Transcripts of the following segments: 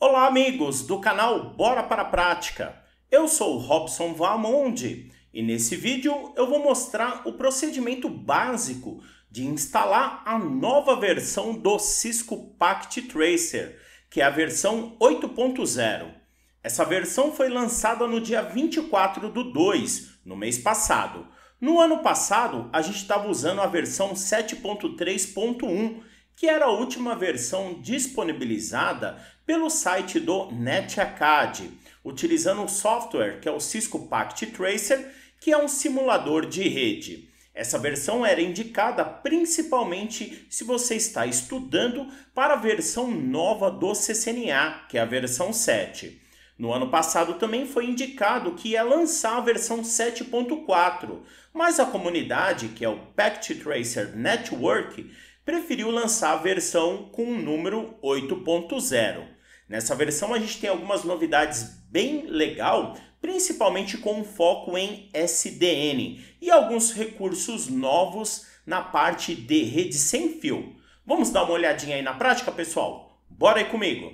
Olá, amigos do canal Bora para a Prática. Eu sou Robson Valmonte e nesse vídeo eu vou mostrar o procedimento básico de instalar a nova versão do Cisco Pact Tracer, que é a versão 8.0. Essa versão foi lançada no dia 24 do 2, no mês passado. No ano passado, a gente estava usando a versão 7.3.1 que era a última versão disponibilizada pelo site do NetAcad, utilizando o software que é o Cisco Packet Tracer, que é um simulador de rede. Essa versão era indicada principalmente se você está estudando para a versão nova do CCNA, que é a versão 7. No ano passado também foi indicado que ia lançar a versão 7.4, mas a comunidade, que é o Packet Tracer Network, preferiu lançar a versão com o número 8.0. Nessa versão a gente tem algumas novidades bem legal, principalmente com foco em SDN e alguns recursos novos na parte de rede sem fio. Vamos dar uma olhadinha aí na prática, pessoal? Bora aí comigo!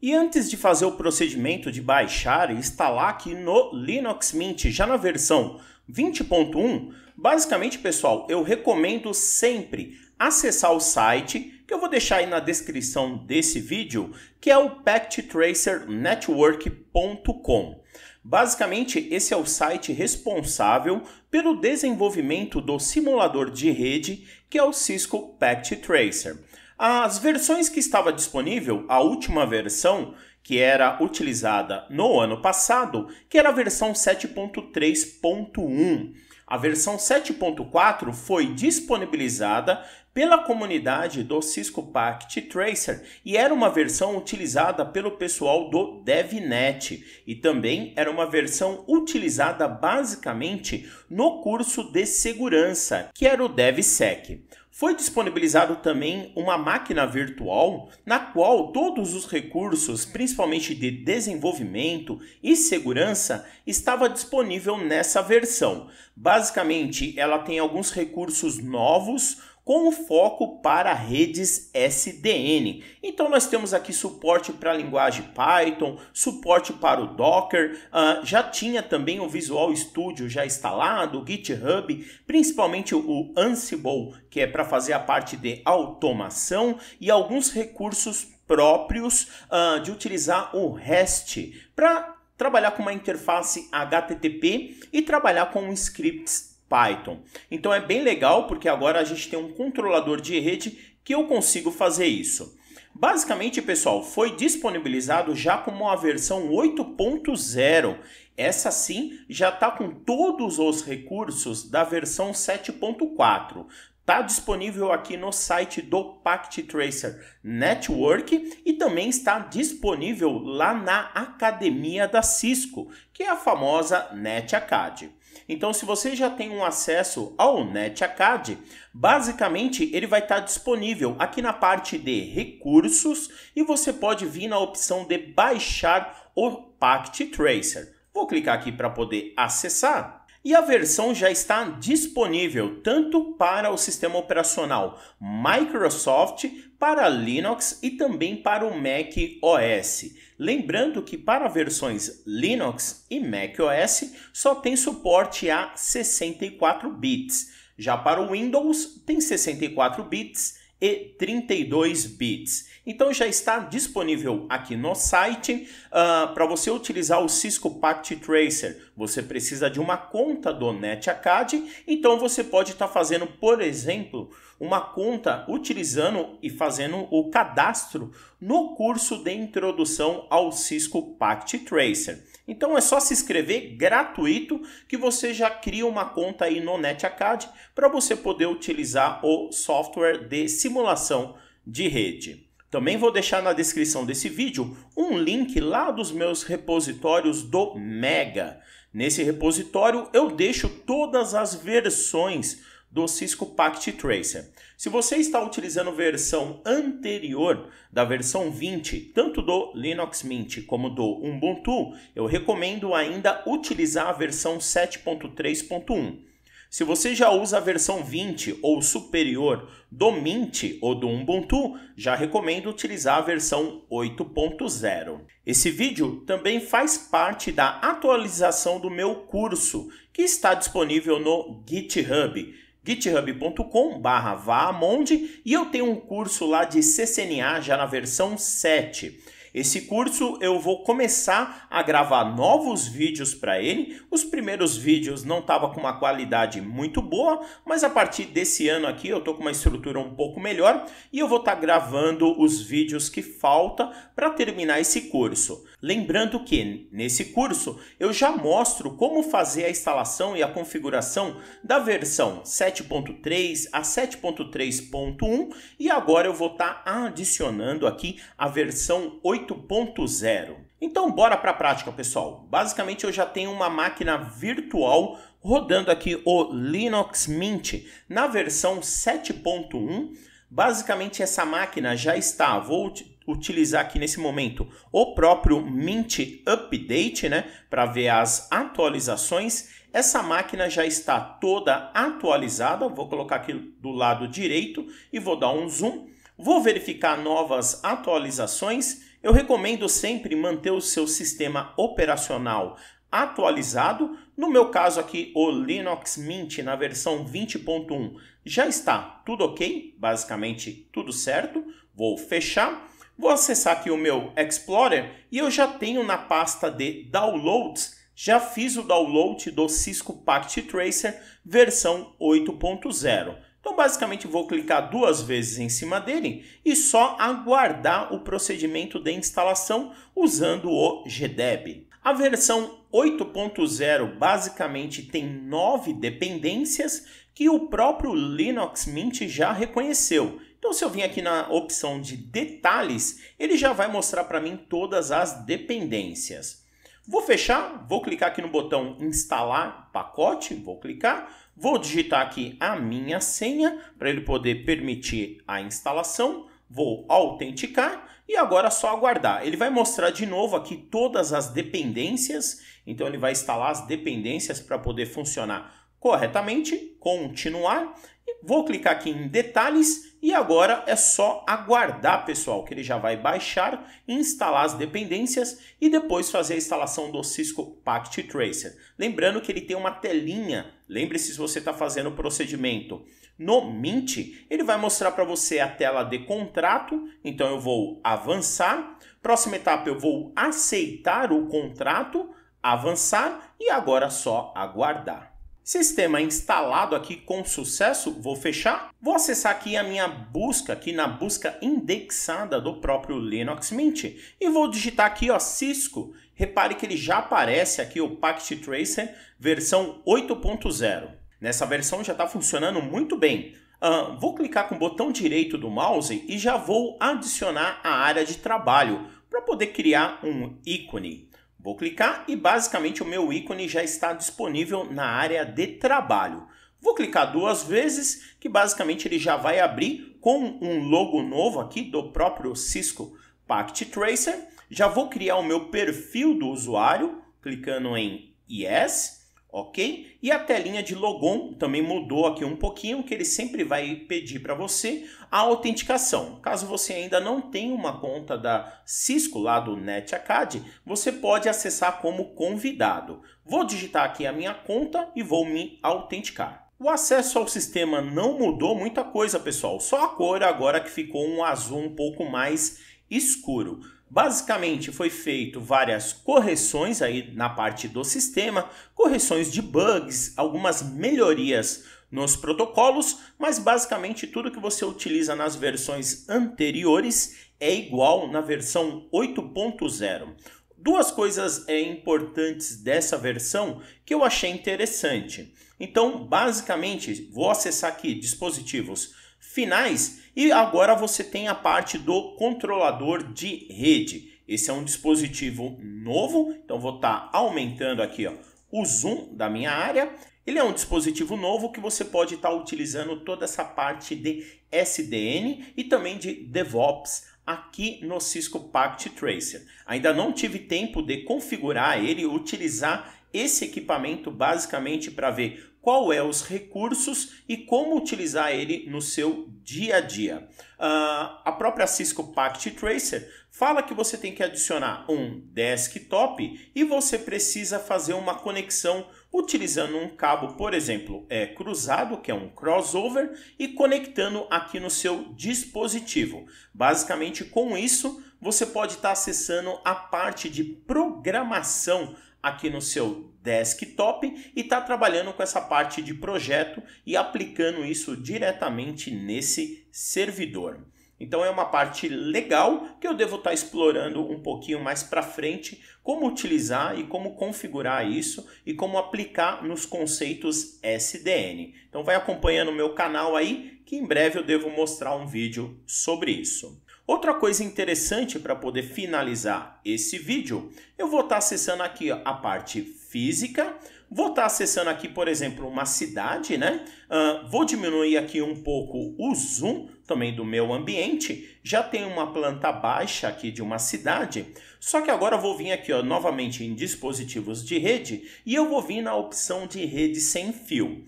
E antes de fazer o procedimento de baixar e instalar aqui no Linux Mint já na versão 20.1, Basicamente, pessoal, eu recomendo sempre acessar o site que eu vou deixar aí na descrição desse vídeo, que é o pacttracernetwork.com. Basicamente, esse é o site responsável pelo desenvolvimento do simulador de rede, que é o Cisco Pact Tracer. As versões que estava disponível, a última versão, que era utilizada no ano passado, que era a versão 7.3.1. A versão 7.4 foi disponibilizada pela comunidade do Cisco Packet Tracer e era uma versão utilizada pelo pessoal do DevNet e também era uma versão utilizada basicamente no curso de segurança, que era o DevSec. Foi disponibilizado também uma máquina virtual na qual todos os recursos, principalmente de desenvolvimento e segurança, estava disponível nessa versão. Basicamente, ela tem alguns recursos novos com o foco para redes SDN. Então nós temos aqui suporte para a linguagem Python, suporte para o Docker, uh, já tinha também o Visual Studio já instalado, o GitHub, principalmente o Ansible, que é para fazer a parte de automação e alguns recursos próprios uh, de utilizar o REST para trabalhar com uma interface HTTP e trabalhar com scripts Python. Então é bem legal porque agora a gente tem um controlador de rede que eu consigo fazer isso. Basicamente, pessoal, foi disponibilizado já como a versão 8.0. Essa sim já está com todos os recursos da versão 7.4. Está disponível aqui no site do Pact Tracer Network e também está disponível lá na academia da Cisco, que é a famosa NetAcad. Então, se você já tem um acesso ao NetAcad, basicamente ele vai estar tá disponível aqui na parte de recursos e você pode vir na opção de baixar o Pact Tracer. Vou clicar aqui para poder acessar e a versão já está disponível tanto para o sistema operacional Microsoft, para Linux e também para o Mac OS. Lembrando que para versões Linux e Mac OS só tem suporte a 64 bits. Já para o Windows tem 64 bits, e 32 bits. Então já está disponível aqui no site. Uh, Para você utilizar o Cisco Pact Tracer, você precisa de uma conta do NetAcad. Então você pode estar tá fazendo, por exemplo, uma conta utilizando e fazendo o cadastro no curso de introdução ao Cisco Pact Tracer. Então é só se inscrever gratuito que você já cria uma conta aí no NetAcad para você poder utilizar o software de simulação simulação de rede. Também vou deixar na descrição desse vídeo um link lá dos meus repositórios do Mega. Nesse repositório eu deixo todas as versões do Cisco Pact Tracer. Se você está utilizando versão anterior da versão 20, tanto do Linux Mint como do Ubuntu, eu recomendo ainda utilizar a versão 7.3.1. Se você já usa a versão 20 ou superior do Mint ou do Ubuntu, já recomendo utilizar a versão 8.0. Esse vídeo também faz parte da atualização do meu curso, que está disponível no GitHub github.com/vaamond e eu tenho um curso lá de CCNA já na versão 7 esse curso eu vou começar a gravar novos vídeos para ele. Os primeiros vídeos não estavam com uma qualidade muito boa, mas a partir desse ano aqui eu estou com uma estrutura um pouco melhor e eu vou estar tá gravando os vídeos que falta para terminar esse curso. Lembrando que nesse curso eu já mostro como fazer a instalação e a configuração da versão 7.3 a 7.3.1 e agora eu vou estar tá adicionando aqui a versão 8 8.0. Então bora para a prática, pessoal. Basicamente eu já tenho uma máquina virtual rodando aqui o Linux Mint na versão 7.1. Basicamente essa máquina já está, vou utilizar aqui nesse momento o próprio Mint Update, né, para ver as atualizações. Essa máquina já está toda atualizada, vou colocar aqui do lado direito e vou dar um zoom. Vou verificar novas atualizações eu recomendo sempre manter o seu sistema operacional atualizado. No meu caso aqui, o Linux Mint na versão 20.1 já está tudo ok, basicamente tudo certo. Vou fechar, vou acessar aqui o meu Explorer e eu já tenho na pasta de downloads, já fiz o download do Cisco Packet Tracer versão 8.0 eu basicamente vou clicar duas vezes em cima dele e só aguardar o procedimento de instalação usando o GDEB. A versão 8.0 basicamente tem nove dependências que o próprio Linux Mint já reconheceu. Então, se eu vim aqui na opção de detalhes, ele já vai mostrar para mim todas as dependências. Vou fechar, vou clicar aqui no botão instalar pacote, vou clicar, vou digitar aqui a minha senha para ele poder permitir a instalação, vou autenticar e agora é só aguardar. Ele vai mostrar de novo aqui todas as dependências, então ele vai instalar as dependências para poder funcionar corretamente, continuar Vou clicar aqui em detalhes e agora é só aguardar, pessoal, que ele já vai baixar, instalar as dependências e depois fazer a instalação do Cisco Pact Tracer. Lembrando que ele tem uma telinha, lembre-se se você está fazendo o procedimento no Mint, ele vai mostrar para você a tela de contrato, então eu vou avançar. Próxima etapa eu vou aceitar o contrato, avançar e agora é só aguardar. Sistema instalado aqui com sucesso, vou fechar. Vou acessar aqui a minha busca, aqui na busca indexada do próprio Linux Mint. E vou digitar aqui ó, Cisco. Repare que ele já aparece aqui o Packet Tracer versão 8.0. Nessa versão já está funcionando muito bem. Uh, vou clicar com o botão direito do mouse e já vou adicionar a área de trabalho para poder criar um ícone. Vou clicar e basicamente o meu ícone já está disponível na área de trabalho. Vou clicar duas vezes que basicamente ele já vai abrir com um logo novo aqui do próprio Cisco Pact Tracer. Já vou criar o meu perfil do usuário, clicando em Yes ok? E a telinha de logon também mudou aqui um pouquinho, que ele sempre vai pedir para você a autenticação. Caso você ainda não tenha uma conta da Cisco lá do NetAcad, você pode acessar como convidado. Vou digitar aqui a minha conta e vou me autenticar. O acesso ao sistema não mudou muita coisa, pessoal. Só a cor agora que ficou um azul um pouco mais escuro. Basicamente foi feito várias correções aí na parte do sistema, correções de bugs, algumas melhorias nos protocolos, mas basicamente tudo que você utiliza nas versões anteriores é igual na versão 8.0. Duas coisas é, importantes dessa versão que eu achei interessante. Então, basicamente, vou acessar aqui dispositivos finais. E agora você tem a parte do controlador de rede. Esse é um dispositivo novo, então vou estar tá aumentando aqui ó, o zoom da minha área. Ele é um dispositivo novo que você pode estar tá utilizando toda essa parte de SDN e também de DevOps aqui no Cisco Pact Tracer. Ainda não tive tempo de configurar ele e utilizar esse equipamento basicamente para ver qual é os recursos e como utilizar ele no seu dia a dia. Uh, a própria Cisco Pact Tracer fala que você tem que adicionar um desktop e você precisa fazer uma conexão utilizando um cabo, por exemplo, é, cruzado, que é um crossover, e conectando aqui no seu dispositivo. Basicamente, com isso, você pode estar acessando a parte de programação aqui no seu desktop e está trabalhando com essa parte de projeto e aplicando isso diretamente nesse servidor. Então é uma parte legal que eu devo estar tá explorando um pouquinho mais para frente como utilizar e como configurar isso e como aplicar nos conceitos SDN. Então vai acompanhando o meu canal aí que em breve eu devo mostrar um vídeo sobre isso. Outra coisa interessante para poder finalizar esse vídeo, eu vou estar tá acessando aqui a parte física, vou estar tá acessando aqui, por exemplo, uma cidade, né? Uh, vou diminuir aqui um pouco o zoom também do meu ambiente. Já tem uma planta baixa aqui de uma cidade, só que agora eu vou vir aqui ó, novamente em dispositivos de rede e eu vou vir na opção de rede sem fio.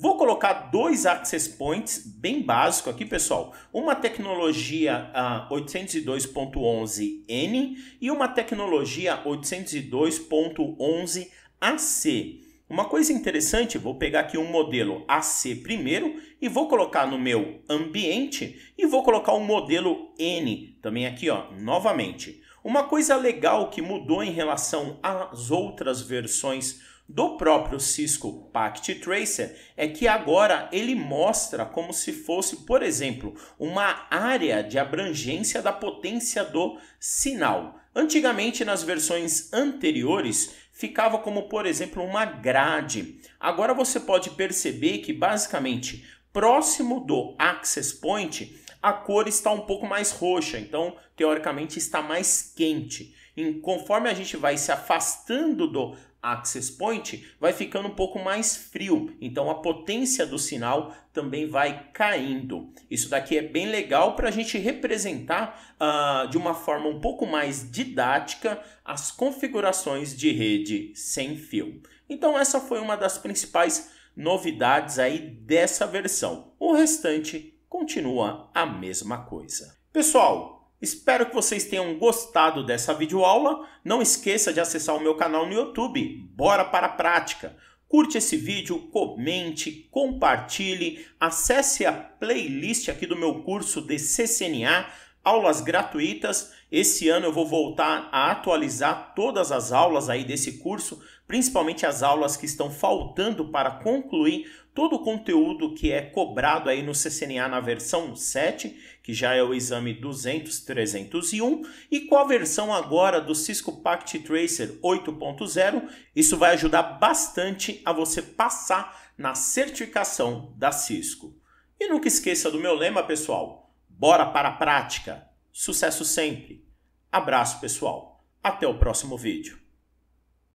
Vou colocar dois access points bem básico aqui, pessoal. Uma tecnologia uh, ah, 802.11n e uma tecnologia 802.11ac. Uma coisa interessante, vou pegar aqui um modelo AC primeiro e vou colocar no meu ambiente e vou colocar o um modelo N também aqui, ó, novamente. Uma coisa legal que mudou em relação às outras versões do próprio Cisco Pact Tracer é que agora ele mostra como se fosse, por exemplo, uma área de abrangência da potência do sinal. Antigamente, nas versões anteriores, ficava como, por exemplo, uma grade. Agora você pode perceber que, basicamente, próximo do access point, a cor está um pouco mais roxa, então, teoricamente, está mais quente em, conforme a gente vai se afastando do access point, vai ficando um pouco mais frio. Então a potência do sinal também vai caindo. Isso daqui é bem legal para a gente representar uh, de uma forma um pouco mais didática as configurações de rede sem fio. Então essa foi uma das principais novidades aí dessa versão. O restante continua a mesma coisa. Pessoal, Espero que vocês tenham gostado dessa videoaula. Não esqueça de acessar o meu canal no YouTube. Bora para a prática! Curte esse vídeo, comente, compartilhe, acesse a playlist aqui do meu curso de CCNA, aulas gratuitas. Esse ano eu vou voltar a atualizar todas as aulas aí desse curso principalmente as aulas que estão faltando para concluir todo o conteúdo que é cobrado aí no CCNA na versão 7, que já é o exame 200-301, e com a versão agora do Cisco Pact Tracer 8.0, isso vai ajudar bastante a você passar na certificação da Cisco. E nunca esqueça do meu lema, pessoal. Bora para a prática. Sucesso sempre. Abraço, pessoal. Até o próximo vídeo.